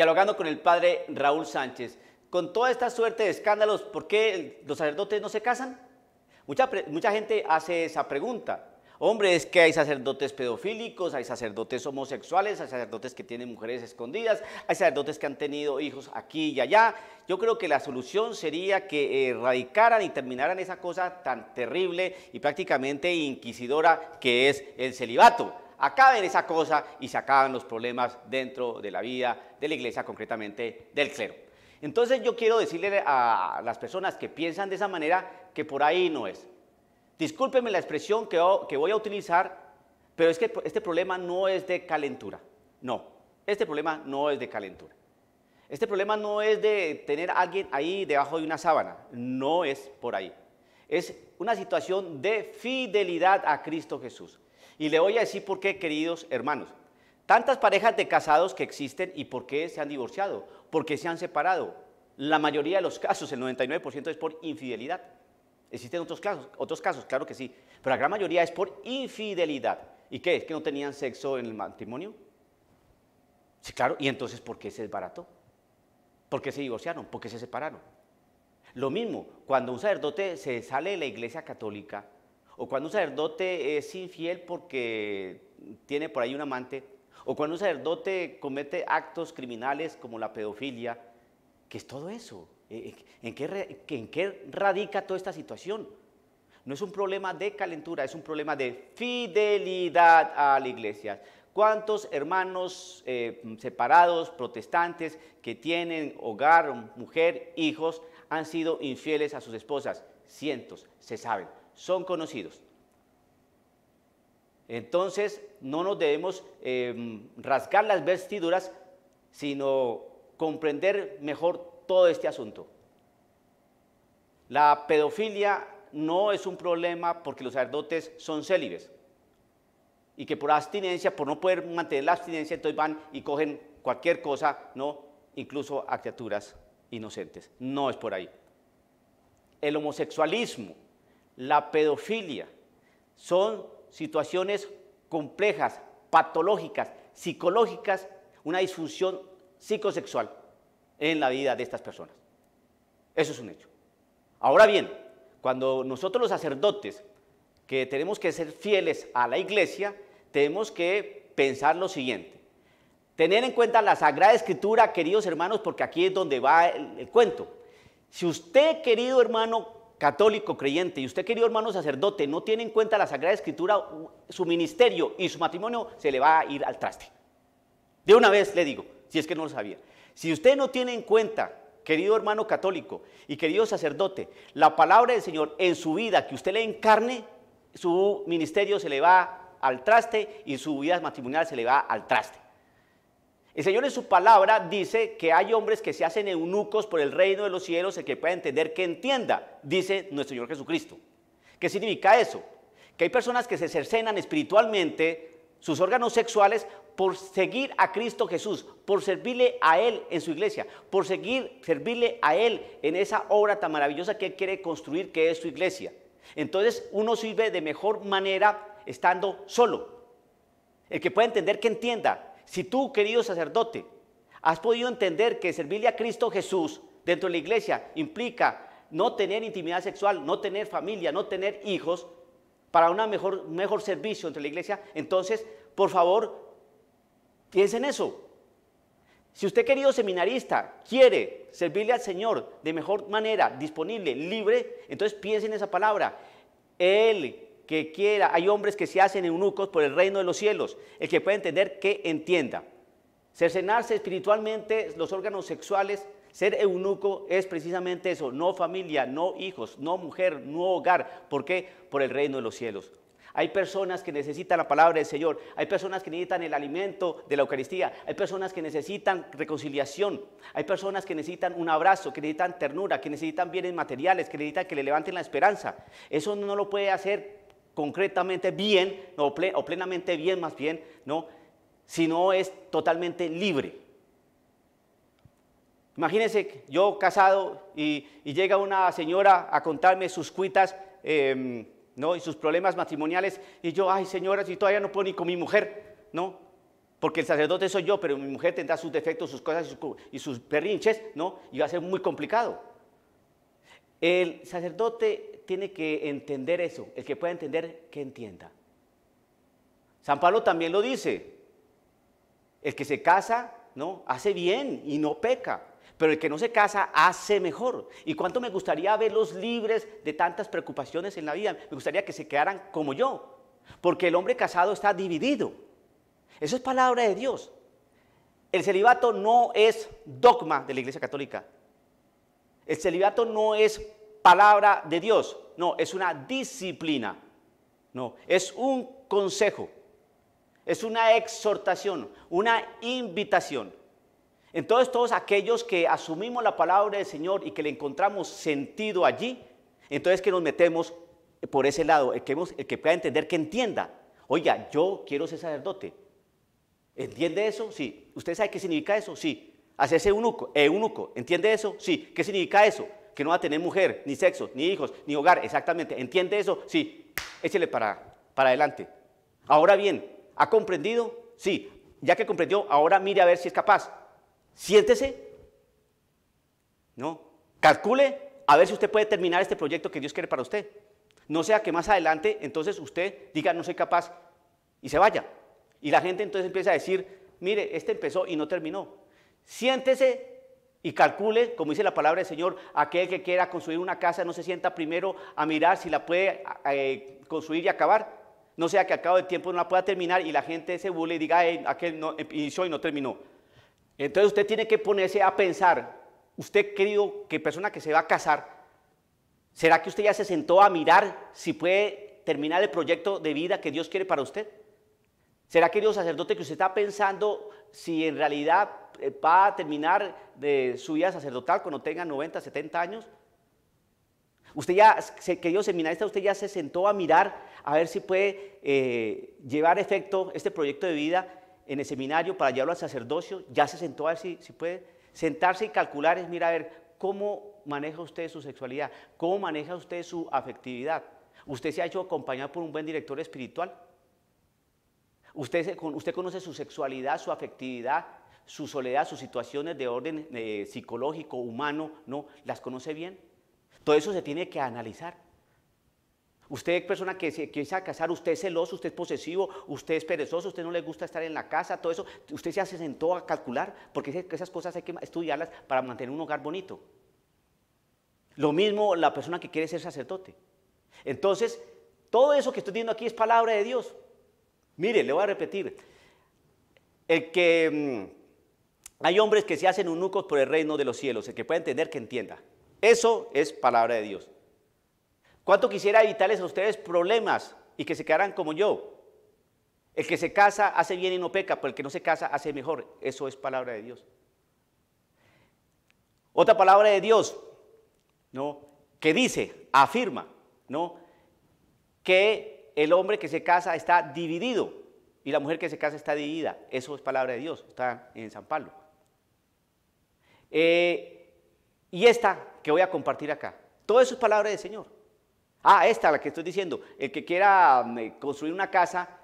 dialogando con el padre Raúl Sánchez. Con toda esta suerte de escándalos, ¿por qué los sacerdotes no se casan? Mucha, mucha gente hace esa pregunta. Hombre, es que hay sacerdotes pedofílicos, hay sacerdotes homosexuales, hay sacerdotes que tienen mujeres escondidas, hay sacerdotes que han tenido hijos aquí y allá. Yo creo que la solución sería que erradicaran y terminaran esa cosa tan terrible y prácticamente inquisidora que es el celibato acaben esa cosa y se acaban los problemas dentro de la vida de la iglesia, concretamente del clero. Entonces yo quiero decirle a las personas que piensan de esa manera que por ahí no es. Discúlpenme la expresión que, voy a utilizar, pero es que este problema no es de calentura. No, este problema no es de calentura. Este problema no es de tener a alguien ahí debajo de una sábana, no es por ahí. Es una situación de fidelidad a Cristo Jesús. Y le voy a decir por qué, queridos hermanos. Tantas parejas de casados que existen y por qué se han divorciado, por qué se han separado. La mayoría de los casos, el 99% es por infidelidad. Existen otros casos, otros casos, claro que sí, pero la gran mayoría es por infidelidad. ¿Y qué? ¿Es que no tenían sexo en el matrimonio? Sí, claro. ¿Y entonces por qué se desbarató? ¿Por qué se divorciaron? ¿Por qué se separaron? Lo mismo, cuando un sacerdote se sale de la iglesia católica, o cuando un sacerdote es infiel porque tiene por ahí un amante, o cuando un sacerdote comete actos criminales como la pedofilia, ¿qué es todo eso? ¿E, e, ¿En qué, radica toda esta situación? No es un problema de calentura, es un problema de fidelidad a la iglesia. ¿Cuántos hermanos eh, separados, protestantes, que tienen hogar, mujer, hijos, han sido infieles a sus esposas? Cientos, se saben son conocidos. Entonces, no nos debemos em, rasgar las vestiduras, sino comprender mejor todo este asunto. La pedofilia no es un problema porque los sacerdotes son célibes y que por abstinencia, por no poder mantener la abstinencia, entonces van y cogen cualquier cosa, no, incluso a criaturas inocentes. No es por ahí. El homosexualismo la pedofilia. Son situaciones complejas, patológicas, psicológicas, una disfunción psicosexual en la vida de estas personas. Eso es un hecho. Ahora bien, cuando nosotros los sacerdotes, que tenemos que ser fieles a la iglesia, tenemos que pensar lo siguiente. Tener en cuenta la Sagrada Escritura, queridos hermanos, porque aquí es donde va el, cuento. Si usted, querido hermano, católico creyente y usted, querido hermano sacerdote, no tiene en cuenta la Sagrada Escritura, su ministerio y su matrimonio se le va a ir al traste. De una vez le digo, si es que no lo sabía. Si usted no tiene en cuenta, querido hermano católico y querido sacerdote, la palabra del Señor en su vida, que usted le encarne, su ministerio se le va al traste y su vida matrimonial se le va al traste. El Señor en su palabra dice que hay hombres que se hacen eunucos por el reino de los cielos, el que pueda entender que entienda, dice nuestro Señor Jesucristo. ¿Qué significa eso? Que hay personas que se cercenan espiritualmente sus órganos sexuales por seguir a Cristo Jesús, por servirle a Él en su iglesia, por seguir, servirle a Él en esa obra tan maravillosa que Él quiere construir, que es su iglesia. Entonces uno sirve de mejor manera estando solo. El que pueda entender que entienda, si tú, querido sacerdote, has podido entender que servirle a Cristo Jesús dentro de la iglesia implica no tener intimidad sexual, no tener familia, no tener hijos, para un mejor, mejor servicio entre la iglesia, entonces, por favor, piensa en eso. Si usted, querido seminarista, quiere servirle al Señor de mejor manera, disponible, libre, entonces piense en esa palabra. Él que quiera. Hay hombres que se hacen eunucos por el reino de los cielos. El que pueda entender, que entienda. Cercenarse espiritualmente los órganos sexuales, ser eunuco es precisamente eso, no familia, no hijos, no mujer, no hogar. ¿Por qué? Por el reino de los cielos. Hay personas que necesitan la palabra del Señor, hay personas que necesitan el alimento de la Eucaristía, hay personas que necesitan reconciliación, hay personas que necesitan un abrazo, que necesitan ternura, que necesitan bienes materiales, que necesitan que le levanten la esperanza. Eso no lo puede hacer concretamente bien, o plenamente bien más bien, ¿no? sino es totalmente libre. Imagínense yo casado y, llega una señora a contarme sus cuitas em, ¿no? y sus problemas matrimoniales y yo, ay señora, si todavía no puedo ni con mi mujer, ¿no? porque el sacerdote soy yo, pero mi mujer tendrá sus defectos, sus cosas y sus, perrinches, ¿no? Y va a ser muy complicado. El sacerdote tiene que entender eso. El que pueda entender, que entienda. San Pablo también lo dice. El que se casa, ¿no? Hace bien y no peca. Pero el que no se casa hace mejor. ¿Y cuánto me gustaría verlos libres de tantas preocupaciones en la vida? Me gustaría que se quedaran como yo. Porque el hombre casado está dividido. Eso es palabra de Dios. El celibato no es dogma de la Iglesia Católica. El celibato no es palabra de Dios. No, es una disciplina. No, es un consejo. Es una exhortación, una invitación. Entonces todos aquellos que asumimos la palabra del Señor y que le encontramos sentido allí, entonces que nos metemos por ese lado, el que, que pueda entender, que entienda. Oiga, yo quiero ser sacerdote. ¿Entiende eso? Sí. ¿Usted sabe qué significa eso? Sí. Hacerse eunuco. eunuco. ¿Entiende eso? Sí. ¿Qué significa eso? que no va a tener mujer, ni sexo, ni hijos, ni hogar. Exactamente. ¿Entiende eso? Sí. Échele para, para adelante. Ahora bien, ¿ha comprendido? Sí. Ya que comprendió, ahora mire a ver si es capaz. Siéntese. No. Calcule a ver si usted puede terminar este proyecto que Dios quiere para usted. No sea que más adelante entonces usted diga no soy capaz y se vaya. Y la gente entonces empieza a decir, mire, este empezó y no terminó. Siéntese y calcule, como dice la palabra del Señor, aquel que quiera construir una casa no se sienta primero a mirar si la puede eh, construir y acabar. No sea que al cabo del tiempo no la pueda terminar y la gente se burle y diga, hey, aquel no, eh, inició y no terminó. Entonces usted tiene que ponerse a pensar, usted querido, que persona que se va a casar, ¿será que usted ya se sentó a mirar si puede terminar el proyecto de vida que Dios quiere para usted? ¿Será, querido sacerdote, que usted está pensando si en realidad eh, va a terminar de su vida sacerdotal cuando tenga 90, 70 años. Usted ya, querido seminarista, usted ya se sentó a mirar a ver si puede eh, llevar efecto este proyecto de vida en el seminario para llevarlo al sacerdocio. Ya se sentó a ver si, puede sentarse y calcular, es mira a ver cómo maneja usted su sexualidad, cómo maneja usted su afectividad. Usted se ha hecho acompañar por un buen director espiritual. Usted, usted conoce su sexualidad, su afectividad, su soledad, sus situaciones de orden eh, psicológico, humano, ¿no? ¿Las conoce bien? Todo eso se tiene que analizar. Usted es persona que se quiere casar, usted es celoso, usted es posesivo, usted es perezoso, usted no le gusta estar en la casa, todo eso. Usted se sentó a calcular, porque esas cosas hay que estudiarlas para mantener un hogar bonito. Lo mismo la persona que quiere ser sacerdote. Entonces, todo eso que estoy diciendo aquí es palabra de Dios. Mire, le voy a repetir. El que mm, hay hombres que se hacen eunucos por el reino de los cielos, el que pueda entender que entienda. Eso es palabra de Dios. ¿Cuánto quisiera evitarles a ustedes problemas y que se quedaran como yo? El que se casa hace bien y no peca, pero el que no se casa hace mejor. Eso es palabra de Dios. Otra palabra de Dios, ¿no? Que dice, afirma, ¿no? Que el hombre que se casa está dividido y la mujer que se casa está dividida. Eso es palabra de Dios, está en San Pablo. Eh, y esta que voy a compartir acá, todo eso es palabra del Señor. Ah, esta, la que estoy diciendo, el que quiera mm, eh, construir una casa,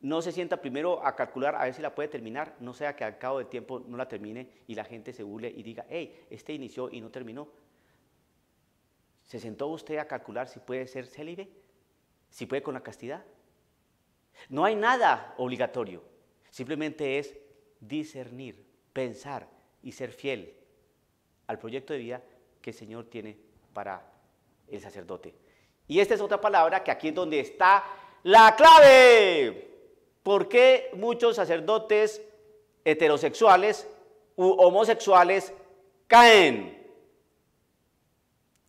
no se sienta primero a calcular a ver si la puede terminar, no sea que al cabo del tiempo no la termine y la gente se burle y diga, hey, este inició y no terminó. ¿Se sentó usted a calcular si puede ser célibe? si puede con la castidad. No hay nada obligatorio, simplemente es discernir, pensar y ser fiel al proyecto de vida que el Señor tiene para el sacerdote. Y esta es otra palabra que aquí es donde está la clave. ¿Por qué muchos sacerdotes heterosexuales u homosexuales caen?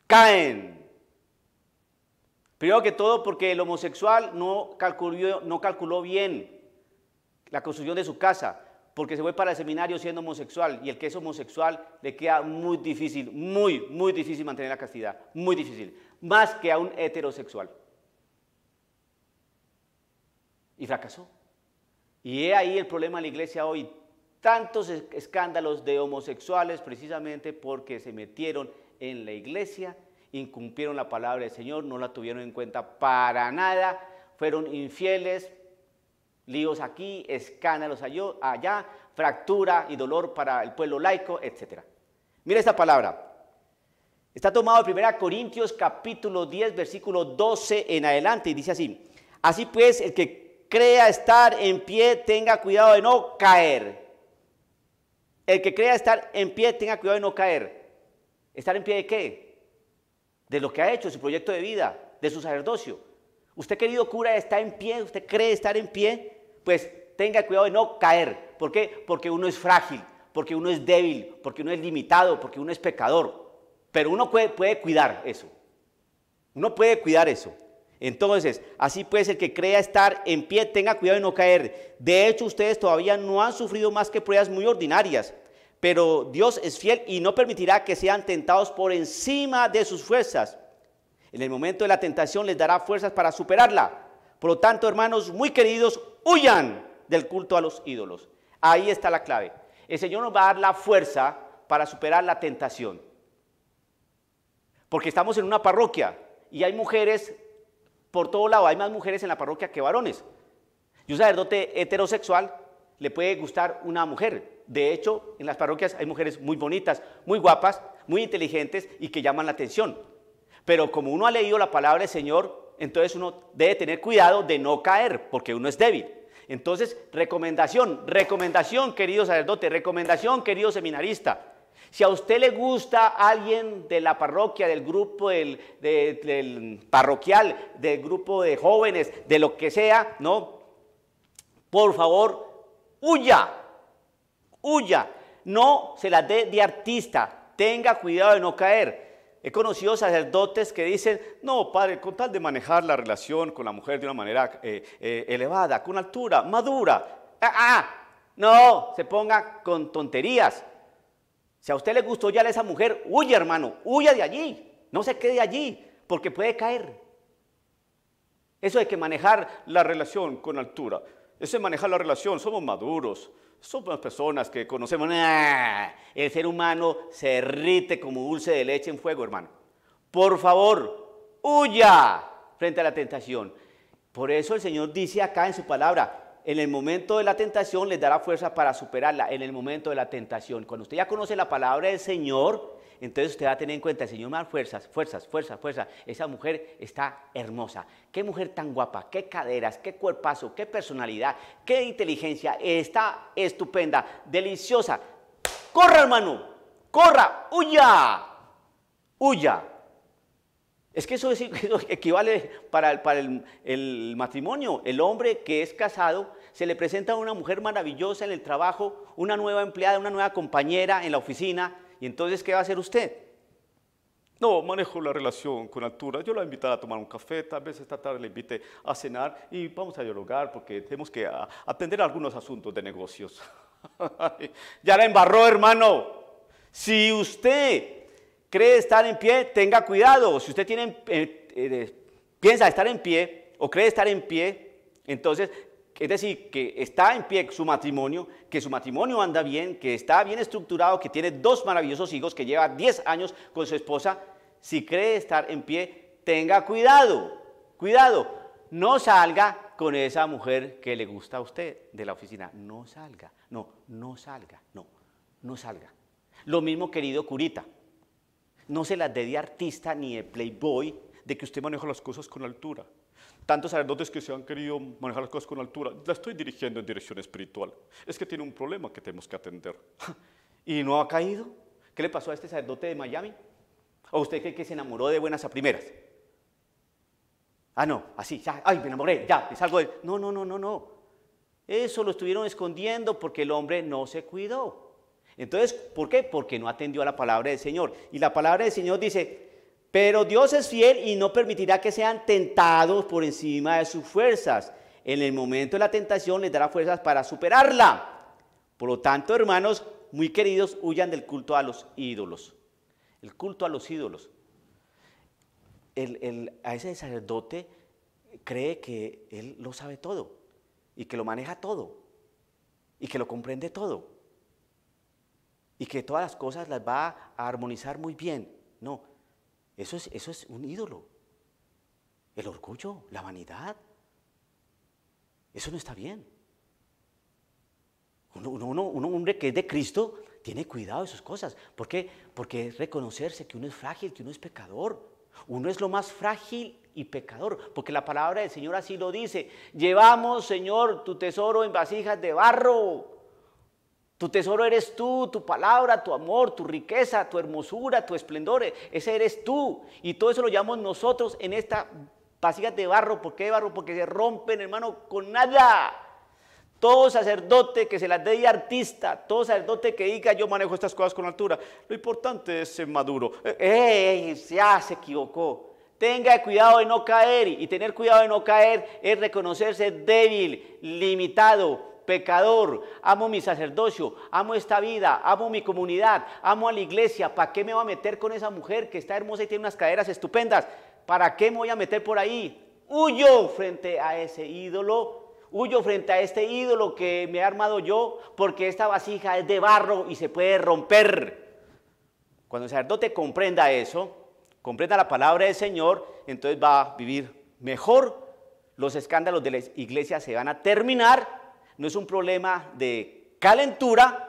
Caen. Primero que todo porque el homosexual no calculó, no calculó bien la construcción de su casa, porque se fue para el seminario siendo homosexual y el que es homosexual le queda muy difícil, muy, muy difícil mantener la castidad, muy difícil, más que a un heterosexual. Y fracasó. Y he ahí el problema de la iglesia hoy, tantos escándalos de homosexuales precisamente porque se metieron en la iglesia incumplieron la palabra del Señor, no la tuvieron en cuenta para nada, fueron infieles, líos aquí, escándalos allá, fractura y dolor para el pueblo laico, etc. Mira esta palabra. Está tomado de 1 Corintios capítulo 10, versículo 12 en adelante y dice así, así pues el que crea estar en pie tenga cuidado de no caer. El que crea estar en pie tenga cuidado de no caer. ¿Estar en pie de qué? de lo que ha hecho, su proyecto de vida, de su sacerdocio. Usted, querido cura, está en pie, usted cree estar en pie, pues tenga cuidado de no caer. ¿Por qué? Porque uno es frágil, porque uno es débil, porque uno es limitado, porque uno es pecador. Pero uno puede, cuidar eso. Uno puede cuidar eso. Entonces, así puede el que crea estar en pie, tenga cuidado de no caer. De hecho, ustedes todavía no han sufrido más que pruebas muy ordinarias pero Dios es fiel y no permitirá que sean tentados por encima de sus fuerzas. En el momento de la tentación les dará fuerzas para superarla. Por lo tanto, hermanos muy queridos, huyan del culto a los ídolos. Ahí está la clave. El Señor nos va a dar la fuerza para superar la tentación. Porque estamos en una parroquia y hay mujeres por todo lado. Hay más mujeres en la parroquia que varones. Yo, sacerdote heterosexual, le puede gustar una mujer. De hecho, en las parroquias hay mujeres muy bonitas, muy guapas, muy inteligentes y que llaman la atención. Pero como uno ha leído la palabra del Señor, entonces uno debe tener cuidado de no caer, porque uno es débil. Entonces, recomendación, recomendación, querido sacerdote, recomendación, querido seminarista. Si a usted le gusta alguien de la parroquia, del grupo del, del parroquial, del grupo de jóvenes, de lo que sea, no, por favor, huya, huya, no se la dé de, artista, tenga cuidado de no caer. He conocido sacerdotes que dicen, no, padre, con tal de manejar la relación con la mujer de una manera eh, eh, elevada, con altura, madura, ah, ah, no, se ponga con tonterías. Si a usted le gustó ya a esa mujer, huye hermano, huya de allí, no se quede allí, porque puede caer. Eso hay que manejar la relación con altura. Eso es manejar la relación, somos maduros, somos personas que conocemos. El ser humano se derrite como dulce de leche en fuego, hermano. Por favor, huya frente a la tentación. Por eso el Señor dice acá en su palabra, en el momento de la tentación les dará fuerza para superarla, en el momento de la tentación. Cuando usted ya conoce la palabra del Señor, entonces usted va a tener en cuenta, Señor, más fuerzas, fuerzas, fuerzas, fuerzas. Esa mujer está hermosa. Qué mujer tan guapa, qué caderas, qué cuerpazo, qué personalidad, qué inteligencia. Está estupenda, deliciosa. Corra, hermano, corra, huya, huya. Es que eso, equivale para, el, el matrimonio. El hombre que es casado se le presenta a una mujer maravillosa en el trabajo, una nueva empleada, una nueva compañera en la oficina, ¿Y entonces qué va a hacer usted? No, manejo la relación con altura. Yo la invitaré a tomar un café, tal vez esta tarde la invite a cenar y vamos a dialogar porque tenemos que atender ah, algunos asuntos de negocios. ya la embarró, hermano. Si usted cree estar en pie, tenga cuidado. Si usted tiene, eh, eh, piensa estar en pie o cree estar en pie, entonces es decir, que está en pie su matrimonio, que su matrimonio anda bien, que está bien estructurado, que tiene dos maravillosos hijos, que lleva 10 años con su esposa. Si cree estar en pie, tenga cuidado, cuidado. No salga con esa mujer que le gusta a usted de la oficina. No salga, no, no salga, no, no salga. Lo mismo, querido curita. No se la dé de artista ni de playboy de que usted maneja las cosas con altura tantos sacerdotes que se han querido manejar las cosas con altura, la estoy dirigiendo en dirección espiritual. Es que tiene un problema que tenemos que atender. ¿Y no ha caído? ¿Qué le pasó a este sacerdote de Miami? ¿O usted cree que se enamoró de buenas a primeras? Ah, no, así, ya, ay, me enamoré, ya, es salgo de... No, no, no, no, no. Eso lo estuvieron escondiendo porque el hombre no se cuidó. Entonces, ¿por qué? Porque no atendió a la palabra del Señor. Y la palabra del Señor dice, pero Dios es fiel y no permitirá que sean tentados por encima de sus fuerzas. En el momento de la tentación les dará fuerzas para superarla. Por lo tanto, hermanos muy queridos, huyan del culto a los ídolos. El culto a los ídolos. a ese sacerdote cree que él lo sabe todo y que lo maneja todo y que lo comprende todo y que todas las cosas las va a armonizar muy bien. No, eso es, eso es un ídolo. El orgullo, la vanidad. Eso no está bien. Uno, uno, un hombre que es de Cristo tiene cuidado de sus cosas. ¿Por qué? Porque es reconocerse que uno es frágil, que uno es pecador. Uno es lo más frágil y pecador, porque la palabra del Señor así lo dice. Llevamos, Señor, tu tesoro en vasijas de barro tu tesoro eres tú, tu palabra, tu amor, tu riqueza, tu hermosura, tu esplendor. Ese eres tú. Y todo eso lo llamamos nosotros en esta pasilla de barro. ¿Por qué de barro? Porque se rompen, hermano, con nada. Todo sacerdote que se las dé artista, todo sacerdote que diga yo manejo estas cosas con altura, lo importante es ser maduro. Eh, ¡Ey! Ya se equivocó. Tenga cuidado de no caer y tener cuidado de no caer es reconocerse débil, limitado, pecador, amo mi sacerdocio, amo esta vida, amo mi comunidad, amo a la iglesia, ¿para qué me voy a meter con esa mujer que está hermosa y tiene unas caderas estupendas? ¿Para qué me voy a meter por ahí? Huyo frente a ese ídolo Huyo frente a este ídolo que me he armado yo, porque esta vasija es de barro y se puede romper. Cuando el sacerdote comprenda eso, comprenda la palabra del Señor, entonces va a vivir mejor. Los escándalos de la iglesia se van a terminar no es un problema de calentura,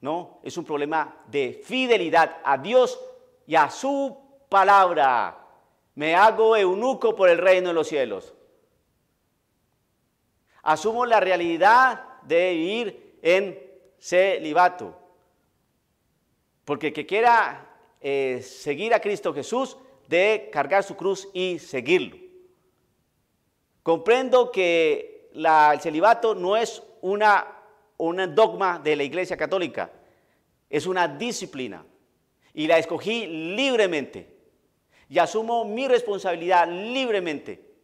no, es un problema de fidelidad a Dios y a su palabra. Me hago eunuco por el reino de los cielos. Asumo la realidad de vivir en celibato. Porque el que quiera eh, seguir a Cristo Jesús de cargar su cruz y seguirlo. Comprendo que el celibato no es una, un dogma de la Iglesia Católica, es una disciplina. Y la escogí libremente. Y asumo mi responsabilidad libremente.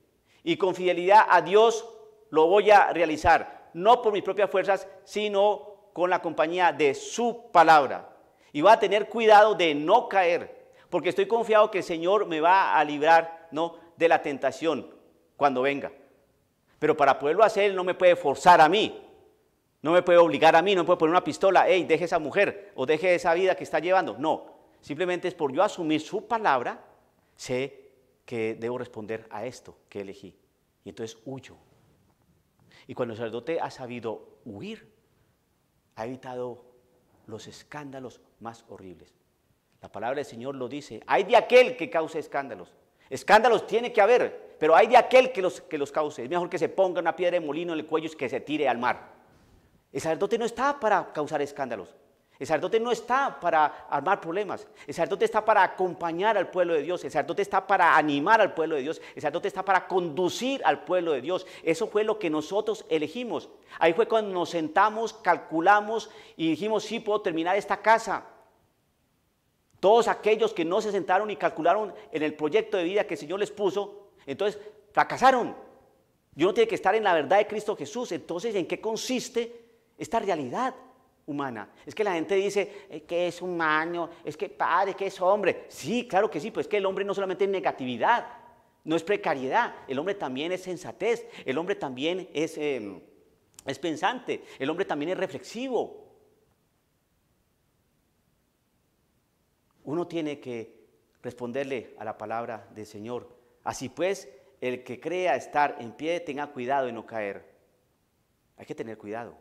Y con fidelidad a Dios lo voy a realizar, no por mis propias fuerzas, sino con la compañía de su palabra. Y va a tener cuidado de no caer, porque estoy confiado que el Señor me va a librar ¿no? de la tentación cuando venga. Pero para poderlo hacer, él no me puede forzar a mí. No me puede obligar a mí, no me puede poner una pistola, hey, deje esa mujer o deje esa vida que está llevando. No, simplemente es por yo asumir su palabra, sé que debo responder a esto que elegí. Y entonces huyo. Y cuando el sacerdote ha sabido huir, ha evitado los escándalos más horribles. La palabra del Señor lo dice, hay de aquel que cause escándalos. Escándalos tiene que haber, pero hay de aquel que los, que los cause. Es mejor que se ponga una piedra de molino en el cuello y que se tire al mar. El sacerdote no está para causar escándalos. El sacerdote no está para armar problemas. El sacerdote está para acompañar al pueblo de Dios. El sacerdote está para animar al pueblo de Dios. El sacerdote está para conducir al pueblo de Dios. Eso fue lo que nosotros elegimos. Ahí fue cuando nos sentamos, calculamos y dijimos, sí, puedo terminar esta casa. Todos aquellos que no se sentaron y calcularon en el proyecto de vida que el Señor les puso, entonces, fracasaron. Yo no tiene que estar en la verdad de Cristo Jesús. Entonces, ¿en qué consiste esta realidad humana? Es que la gente dice eh, que es humano, es que padre, que es hombre. Sí, claro que sí, pues es que el hombre no solamente es negatividad, no es precariedad, el hombre también es sensatez, el hombre también es em, pensante, el hombre también es reflexivo. Uno tiene que responderle a la palabra del Señor Así pues, el que crea estar en pie, tenga cuidado de no caer. Hay que tener cuidado.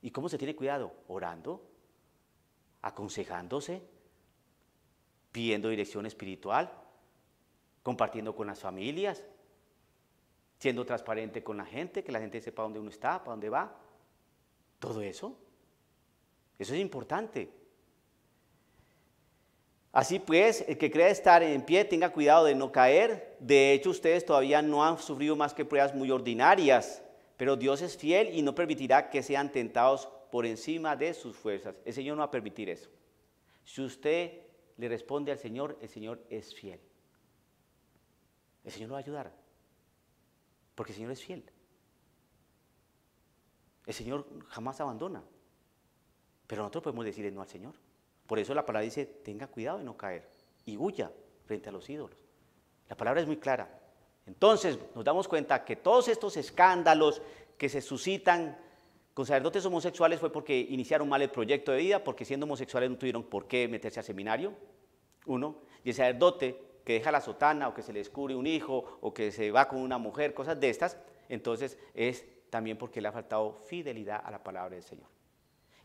¿Y cómo se tiene cuidado? Orando, aconsejándose, pidiendo dirección espiritual, compartiendo con las familias, siendo transparente con la gente, que la gente sepa dónde uno está, para dónde va. Todo eso. Eso es importante. Así pues, el que crea estar en pie, tenga cuidado de no caer. De hecho, ustedes todavía no han sufrido más que pruebas muy ordinarias, pero Dios es fiel y no permitirá que sean tentados por encima de sus fuerzas. El Señor no va a permitir eso. Si usted le responde al Señor, el Señor es fiel. El Señor lo va a ayudar, porque el Señor es fiel. El Señor jamás abandona, pero nosotros podemos decirle no al Señor. Por eso la palabra dice, tenga cuidado de no caer y huya frente a los ídolos. La palabra es muy clara. Entonces nos damos cuenta que todos estos escándalos que se suscitan con sacerdotes homosexuales fue porque iniciaron mal el proyecto de vida, porque siendo homosexuales no tuvieron por qué meterse al seminario, uno. Y el sacerdote que deja la sotana o que se le descubre un hijo o que se va con una mujer, cosas de estas, entonces es también porque le ha faltado fidelidad a la palabra del Señor.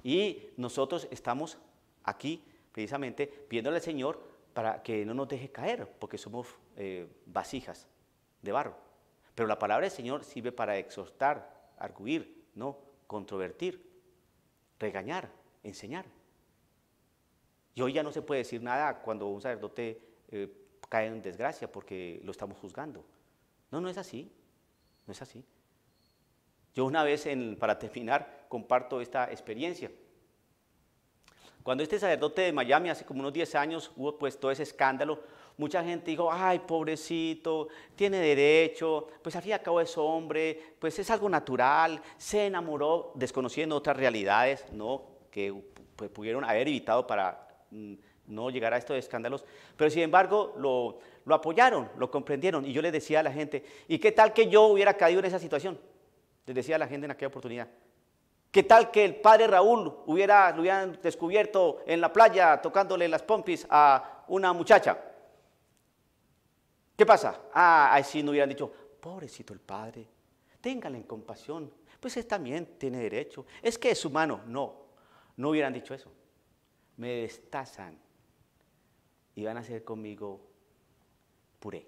Y nosotros estamos aquí, precisamente, pidiéndole al Señor para que no nos deje caer, porque somos eh, vasijas de barro. Pero la palabra del Señor sirve para exhortar, arguir, no controvertir, regañar, enseñar. Y hoy ya no se puede decir nada cuando un sacerdote eh, cae en desgracia porque lo estamos juzgando. No, no es así, no es así. Yo una vez, para terminar, comparto esta experiencia. Cuando este sacerdote de Miami, hace como unos 10 años, hubo pues todo ese escándalo, mucha gente dijo, ay, pobrecito, tiene derecho, pues al fin y al cabo es hombre, pues es algo natural, se enamoró desconociendo otras realidades, ¿no? Que pues, pudieron haber evitado para mm, no llegar a estos escándalos, pero sin embargo lo, lo apoyaron, lo comprendieron, y yo le decía a la gente, ¿y qué tal que yo hubiera caído en esa situación? Les decía a la gente en aquella oportunidad. ¿Qué tal que el padre Raúl hubiera, lo hubieran descubierto en la playa tocándole las pompis a una muchacha? ¿Qué pasa? Ah, así no hubieran dicho, pobrecito el padre, téngale en compasión, pues él también tiene derecho, es que es humano. No, no hubieran dicho eso. Me destazan y van a hacer conmigo puré.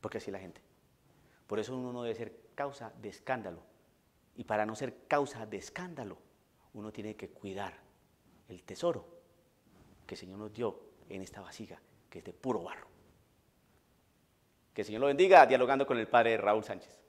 Porque así la gente. Por eso uno no debe ser causa de escándalo. Y para no ser causa de escándalo, uno tiene que cuidar el tesoro que el Señor nos dio en esta vasija, que es de puro barro. Que el Señor lo bendiga dialogando con el Padre Raúl Sánchez.